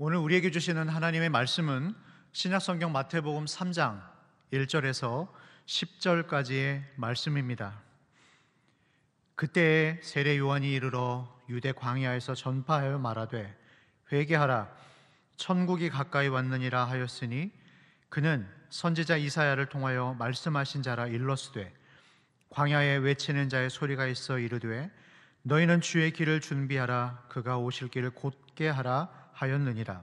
오늘 우리에게 주시는 하나님의 말씀은 신약성경 마태복음 3장 1절에서 10절까지의 말씀입니다. 그때 세례 요한이 이르러 유대 광야에서 전파하여 말하되 회개하라 천국이 가까이 왔느니라 하였으니 그는 선지자 이사야를 통하여 말씀하신 자라 일렀으되 광야에 외치는 자의 소리가 있어 이르되 너희는 주의 길을 준비하라 그가 오실 길을 곧게 하라 하였느니라.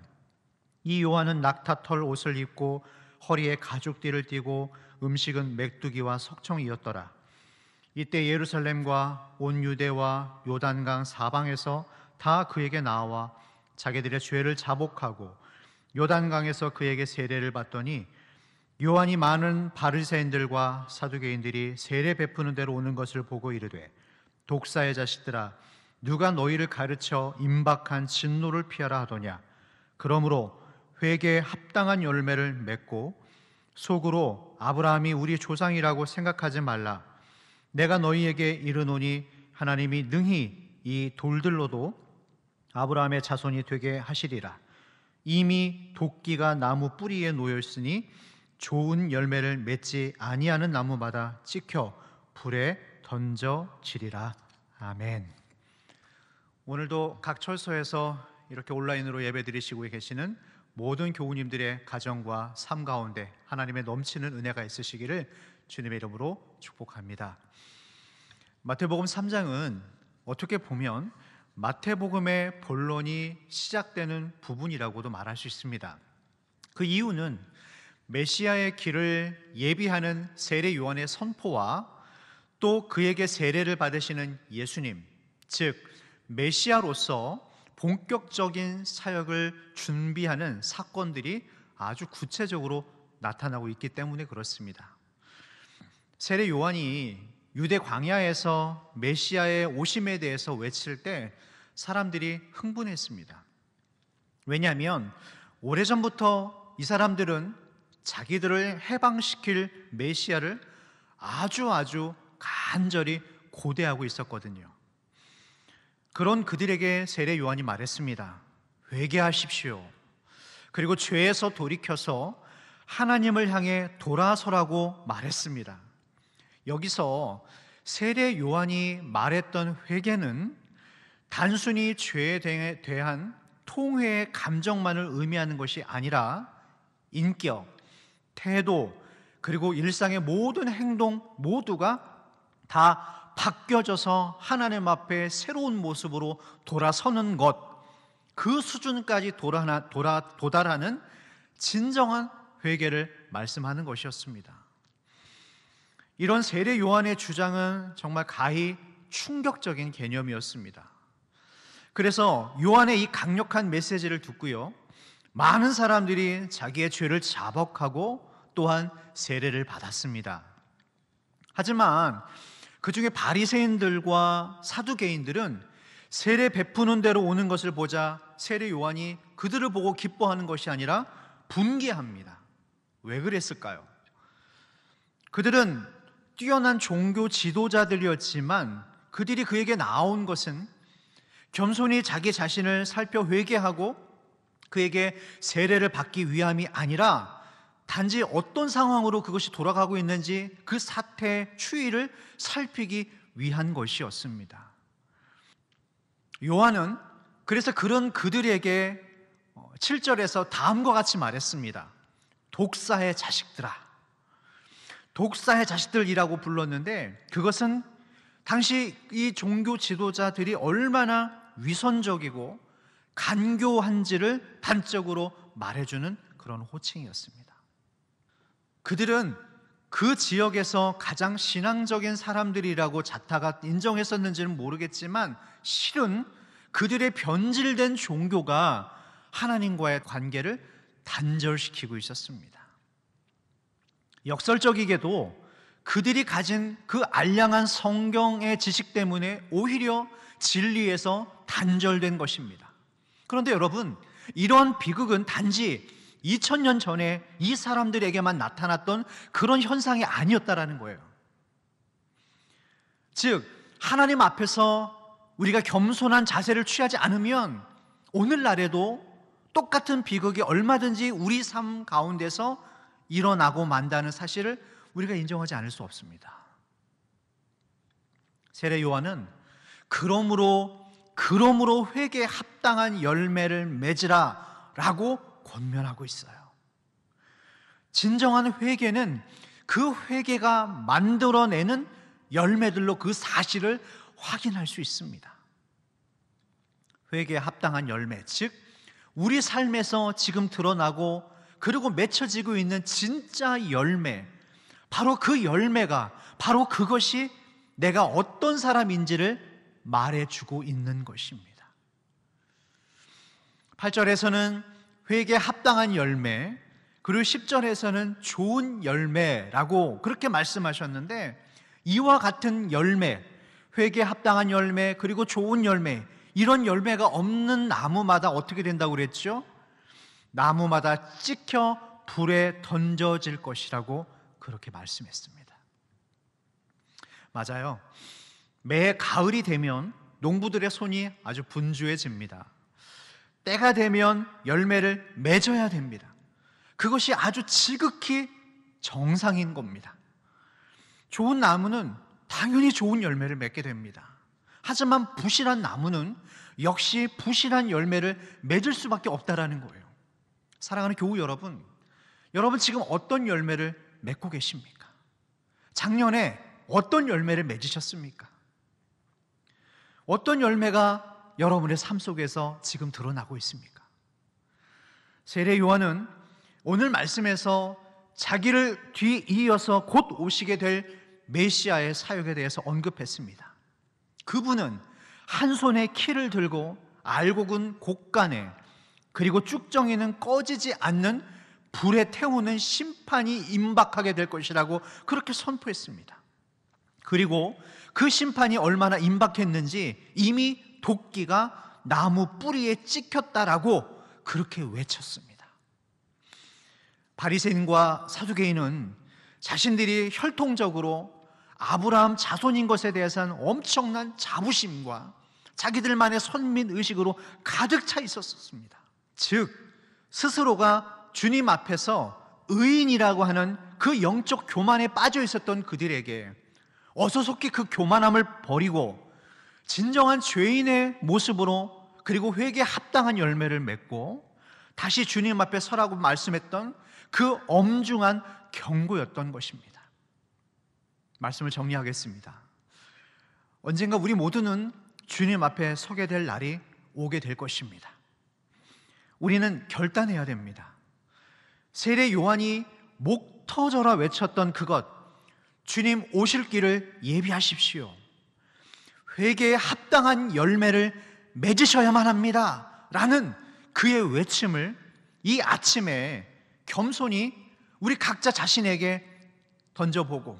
이 요한은 낙타털 옷을 입고 허리에 가죽띠를 띠고 음식은 맥두기와 석청이었더라. 이때 예루살렘과 온 유대와 요단강 사방에서 다 그에게 나와 자기들의 죄를 자복하고 요단강에서 그에게 세례를 받더니 요한이 많은 바르새인들과 사두개인들이 세례 베푸는 대로 오는 것을 보고 이르되 독사의 자식들아 누가 너희를 가르쳐 임박한 진노를 피하라 하더냐? 그러므로 회개에 합당한 열매를 맺고 속으로 아브라함이 우리 조상이라고 생각하지 말라. 내가 너희에게 이르노니 하나님이 능히 이 돌들로도 아브라함의 자손이 되게 하시리라. 이미 도끼가 나무 뿌리에 놓였으니 좋은 열매를 맺지 아니하는 나무마다 찍혀 불에 던져지리라. 아멘. 오늘도 각 철소에서 이렇게 온라인으로 예배드리시고 계시는 모든 교우님들의 가정과 삶 가운데 하나님의 넘치는 은혜가 있으시기를 주님의 이름으로 축복합니다. 마태복음 3장은 어떻게 보면 마태복음의 본론이 시작되는 부분이라고도 말할 수 있습니다. 그 이유는 메시아의 길을 예비하는 세례 요한의 선포와 또 그에게 세례를 받으시는 예수님, 즉 메시아로서 본격적인 사역을 준비하는 사건들이 아주 구체적으로 나타나고 있기 때문에 그렇습니다. 세례 요한이 유대 광야에서 메시아의 오심에 대해서 외칠 때 사람들이 흥분했습니다. 왜냐하면 오래전부터 이 사람들은 자기들을 해방시킬 메시아를 아주 아주 간절히 고대하고 있었거든요. 그런 그들에게 세례 요한이 말했습니다. 회개하십시오. 그리고 죄에서 돌이켜서 하나님을 향해 돌아서라고 말했습니다. 여기서 세례 요한이 말했던 회개는 단순히 죄에 대한 통회의 감정만을 의미하는 것이 아니라 인격, 태도, 그리고 일상의 모든 행동 모두가 다 바뀌어져서 하나님 앞에 새로운 모습으로 돌아서는 것, 그 수준까지 돌아, 돌아, 도달하는 진정한 회개를 말씀하는 것이었습니다. 이런 세례 요한의 주장은 정말 가히 충격적인 개념이었습니다. 그래서 요한의 이 강력한 메시지를 듣고요. 많은 사람들이 자기의 죄를 자복하고 또한 세례를 받았습니다. 하지만 그 중에 바리새인들과 사두개인들은 세례 베푸는 대로 오는 것을 보자 세례 요한이 그들을 보고 기뻐하는 것이 아니라 분개합니다. 왜 그랬을까요? 그들은 뛰어난 종교 지도자들이었지만 그들이 그에게 나온 것은 겸손히 자기 자신을 살펴 회개하고 그에게 세례를 받기 위함이 아니라 단지 어떤 상황으로 그것이 돌아가고 있는지 그 사태의 추이를 살피기 위한 것이었습니다. 요한은 그래서 그런 그들에게 7절에서 어, 다음과 같이 말했습니다. 독사의 자식들아. 독사의 자식들이라고 불렀는데 그것은 당시 이 종교 지도자들이 얼마나 위선적이고 간교한지를 단적으로 말해주는 그런 호칭이었습니다. 그들은 그 지역에서 가장 신앙적인 사람들이라고 자타가 인정했었는지는 모르겠지만 실은 그들의 변질된 종교가 하나님과의 관계를 단절시키고 있었습니다. 역설적이게도 그들이 가진 그 알량한 성경의 지식 때문에 오히려 진리에서 단절된 것입니다. 그런데 여러분, 이런 비극은 단지 2000년 전에 이 사람들에게만 나타났던 그런 현상이 아니었다라는 거예요. 즉, 하나님 앞에서 우리가 겸손한 자세를 취하지 않으면 오늘날에도 똑같은 비극이 얼마든지 우리 삶 가운데서 일어나고 만다는 사실을 우리가 인정하지 않을 수 없습니다. 세례 요한은 그러므로 그러므로 회개에 합당한 열매를 맺으라라고 권면하고 있어요. 진정한 회개는 그 회개가 만들어내는 열매들로 그 사실을 확인할 수 있습니다. 회개에 합당한 열매, 즉 우리 삶에서 지금 드러나고 그리고 맺혀지고 있는 진짜 열매, 바로 그 열매가 바로 그것이 내가 어떤 사람인지를 말해주고 있는 것입니다. 8절에서는 회개 합당한 열매, 그리고 10절에서는 좋은 열매라고 그렇게 말씀하셨는데 이와 같은 열매, 회개 합당한 열매, 그리고 좋은 열매, 이런 열매가 없는 나무마다 어떻게 된다고 그랬죠? 나무마다 찍혀 불에 던져질 것이라고 그렇게 말씀했습니다. 맞아요. 매 가을이 되면 농부들의 손이 아주 분주해집니다. 때가 되면 열매를 맺어야 됩니다. 그것이 아주 지극히 정상인 겁니다. 좋은 나무는 당연히 좋은 열매를 맺게 됩니다. 하지만 부실한 나무는 역시 부실한 열매를 맺을 수밖에 없다라는 거예요. 사랑하는 교우 여러분, 여러분 지금 어떤 열매를 맺고 계십니까? 작년에 어떤 열매를 맺으셨습니까? 어떤 열매가 여러분의 삶 속에서 지금 드러나고 있습니까? 세례 요한은 오늘 말씀에서 자기를 뒤이어서 곧 오시게 될 메시아의 사역에 대해서 언급했습니다. 그분은 한 손에 키를 들고 알곡은 곡간에 그리고 쭉정이는 꺼지지 않는 불에 태우는 심판이 임박하게 될 것이라고 그렇게 선포했습니다. 그리고 그 심판이 얼마나 임박했는지 이미 도끼가 나무 뿌리에 찍혔다라고 그렇게 외쳤습니다. 바리새인과 사두개인은 자신들이 혈통적으로 아브라함 자손인 것에 대해서는 엄청난 자부심과 자기들만의 선민 의식으로 가득 차 있었습니다. 즉 스스로가 주님 앞에서 의인이라고 하는 그 영적 교만에 빠져 있었던 그들에게 어서 속히 그 교만함을 버리고 진정한 죄인의 모습으로 그리고 회개에 합당한 열매를 맺고 다시 주님 앞에 서라고 말씀했던 그 엄중한 경고였던 것입니다. 말씀을 정리하겠습니다. 언젠가 우리 모두는 주님 앞에 서게 될 날이 오게 될 것입니다. 우리는 결단해야 됩니다. 세례 요한이 목 터져라 외쳤던 그것, 주님 오실 길을 예비하십시오. 회개에 합당한 열매를 맺으셔야만 합니다. 라는 그의 외침을 이 아침에 겸손히 우리 각자 자신에게 던져보고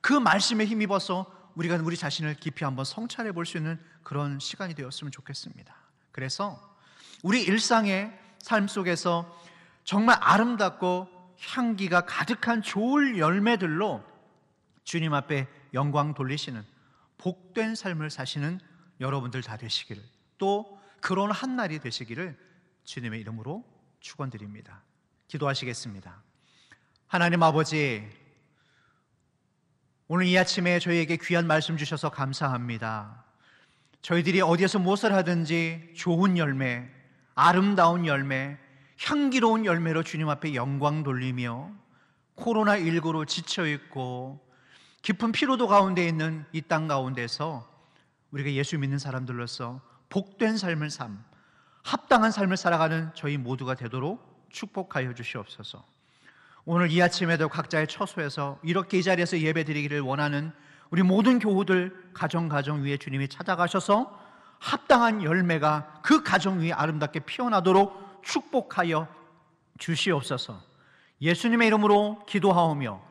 그 말씀에 힘입어서 우리가 우리 자신을 깊이 한번 성찰해 볼 수 있는 그런 시간이 되었으면 좋겠습니다. 그래서 우리 일상의 삶 속에서 정말 아름답고 향기가 가득한 좋을 열매들로 주님 앞에 영광 돌리시는 복된 삶을 사시는 여러분들 다 되시기를 또 그런 한 날이 되시기를 주님의 이름으로 축원드립니다. 기도하시겠습니다. 하나님 아버지 오늘 이 아침에 저희에게 귀한 말씀 주셔서 감사합니다. 저희들이 어디에서 무엇을 하든지 좋은 열매, 아름다운 열매, 향기로운 열매로 주님 앞에 영광 돌리며 코로나19로 지쳐있고 깊은 피로도 가운데 있는 이 땅 가운데서 우리가 예수 믿는 사람들로서 복된 삶을 삶, 합당한 삶을 살아가는 저희 모두가 되도록 축복하여 주시옵소서. 오늘 이 아침에도 각자의 처소에서 이렇게 이 자리에서 예배 드리기를 원하는 우리 모든 교우들 가정 가정 위에 주님이 찾아가셔서 합당한 열매가 그 가정 위에 아름답게 피어나도록 축복하여 주시옵소서. 예수님의 이름으로 기도하오며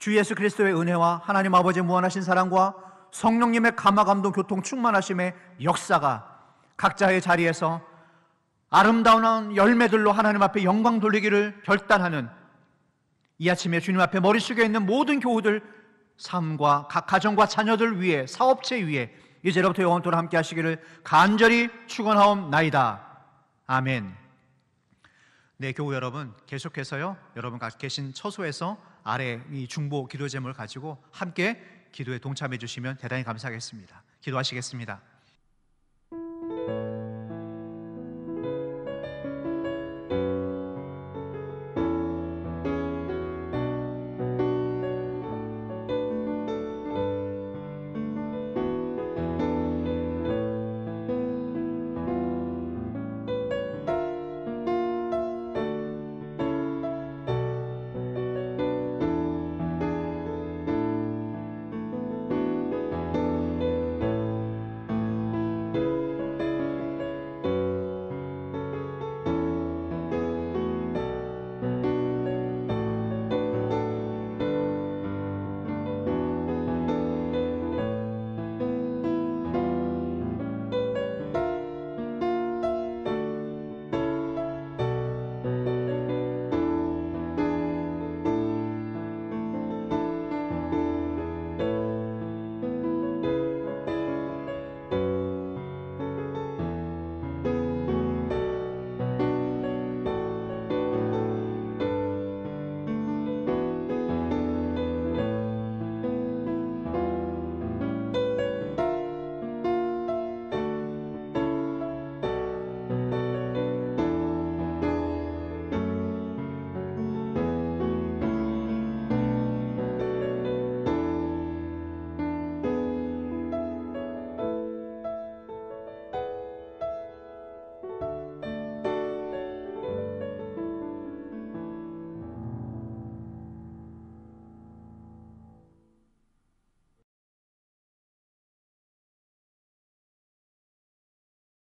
주 예수 그리스도의 은혜와 하나님 아버지의 무한하신 사랑과 성령님의 감화 감동 교통 충만하심의 역사가 각자의 자리에서 아름다운 열매들로 하나님 앞에 영광 돌리기를 결단하는 이 아침에 주님 앞에 머리 숙여 있는 모든 교우들 삶과 각 가정과 자녀들 위해 사업체 위에 이제로부터 영원토록 함께 하시기를 간절히 축원하옵나이다. 아멘. 네, 교우 여러분, 계속해서요. 여러분 계신 처소에서 아래 이 중보 기도 제목을 가지고 함께 기도에 동참해 주시면 대단히 감사하겠습니다. 기도하시겠습니다.